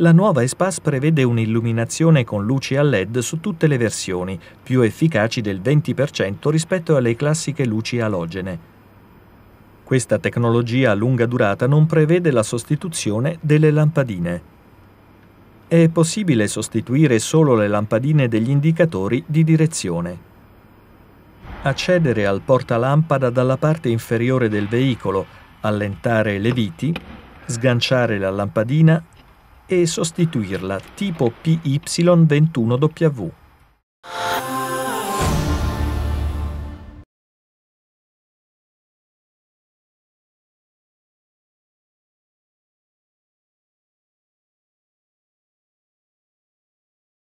La nuova Espas prevede un'illuminazione con luci a LED su tutte le versioni, più efficaci del 20% rispetto alle classiche luci alogene. Questa tecnologia a lunga durata non prevede la sostituzione delle lampadine. È possibile sostituire solo le lampadine degli indicatori di direzione. Accedere al portalampada dalla parte inferiore del veicolo, allentare le viti, sganciare la lampadina e sostituirla tipo PY21W.